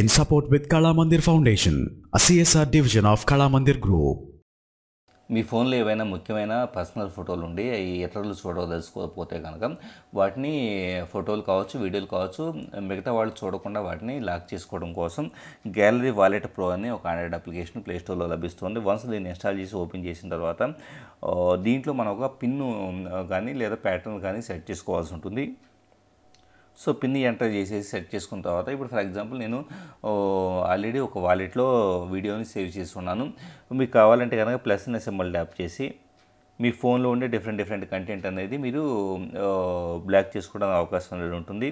in support with Kala Mandir Foundation, a CSR division of Kala Mandir Group. మీ ఫోన్లో ఏవైనా ముఖ్యమైన personal ఫోటోలు ఉండి అవి ఇతరులు చూడదలుచుకోకపోతే కనుక వాటిని ఫోటోలు కావచ్చు వీడియోలు కావచ్చు మిగతా వాళ్ళు చూడకుండా వాటిని లాక్ చేసుకోవడం కోసం గ్యాలరీ వాలెట్ ప్రో అని ఒక ఆండ్రాయిడ్ అప్లికేషన్ ప్లేస్టోర్లో లభిస్తుంది వన్స్ దీన్ని ఇన్స్టాల్ చేసి ఓపెన్ చేసిన తర్వాత దీంట్లో మనం ఒక పిన్ను కానీ లేదా ప్యాటర్న్ కానీ సెట్ చేసుకోవాల్సి ఉంటుంది సో పిన్ని ఎంటర్ చేసేసి సెట్ చేసుకున్న తర్వాత ఇప్పుడు ఫర్ ఎగ్జాంపుల్ నేను ఆల్రెడీ ఒక వాలెట్లో వీడియోని సేవ్ చేసుకున్నాను మీకు కావాలంటే కనుక ప్లస్ అనే సింబల్ ట్యాప్ చేసి మీ ఫోన్లో ఉండే డిఫరెంట్ డిఫరెంట్ కంటెంట్ అనేది మీరు బ్లాక్ చేసుకోవడానికి అవకాశం అనేది ఉంటుంది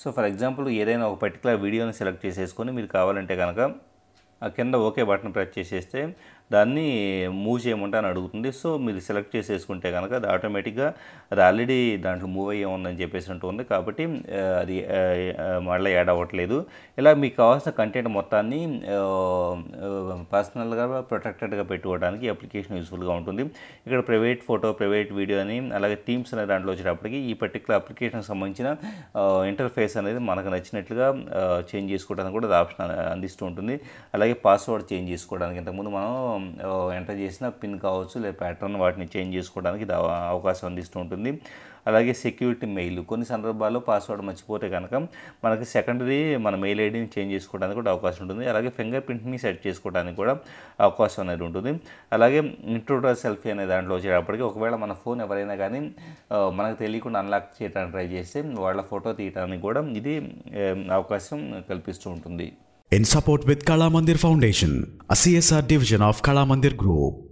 సో ఫర్ ఎగ్జాంపుల్ ఏదైనా ఒక పర్టికులర్ వీడియోని సెలెక్ట్ చేసేసుకొని మీరు కావాలంటే కనుక ఆ కింద ఓకే బటన్ ప్రెస్ చేసేస్తే దాన్ని మూవ్ చేయమంటే అని అడుగుతుంది సో మీరు సెలెక్ట్ చేసేసుకుంటే కనుక అది ఆటోమేటిక్గా అది ఆల్రెడీ దాంట్లో మూవ్ అయ్యే ఉందని చెప్పేసి ఉంది కాబట్టి అది మళ్ళీ యాడ్ అవ్వట్లేదు ఇలా మీకు కావాల్సిన కంటెంట్ మొత్తాన్ని పర్సనల్గా ప్రొటెక్టెడ్గా పెట్టుకోవడానికి అప్లికేషన్ యూస్ఫుల్గా ఉంటుంది ఇక్కడ ప్రైవేట్ ఫోటో ప్రైవేట్ వీడియో అని అలాగే థీమ్స్ అనే దాంట్లో వచ్చేటప్పటికి ఈ పర్టికులర్ అప్లికేషన్కి సంబంధించిన ఇంటర్ఫేస్ అనేది మనకు నచ్చినట్లుగా చేంజ్ చేసుకోవడానికి కూడా ఆప్షన్ అందిస్తూ ఉంటుంది అలాగే పాస్వర్డ్ చేంజ్ చేసుకోవడానికి ఇంతకుముందు మనం ఎంటర్ చేసిన పిన్ కావచ్చు లేదా ప్యాటర్న్ వాటిని చేంజ్ చేసుకోవడానికి ఇది అవకాశం అందిస్తూ ఉంటుంది అలాగే సెక్యూరిటీ మెయిల్ కొన్ని సందర్భాల్లో పాస్వర్డ్ మర్చిపోతే కనుక మనకి సెకండరీ మన మెయిల్ ఐడిని చేంజ్ చేసుకోవడానికి కూడా అవకాశం ఉంటుంది అలాగే ఫింగర్ ప్రింట్ని సెట్ చేసుకోవడానికి కూడా అవకాశం అనేది ఉంటుంది అలాగే ఇంట్రూడర్ సెల్ఫీ అనే దాంట్లో వచ్చేటప్పటికి ఒకవేళ మన ఫోన్ ఎవరైనా కానీ మనకు తెలియకుండా అన్లాక్ చేయడానికి ట్రై చేస్తే వాళ్ళ ఫోటో తీయడానికి కూడా ఇది అవకాశం కల్పిస్తూ ఉంటుంది in support with Kala Mandir Foundation, a CSR division of Kala Mandir Group.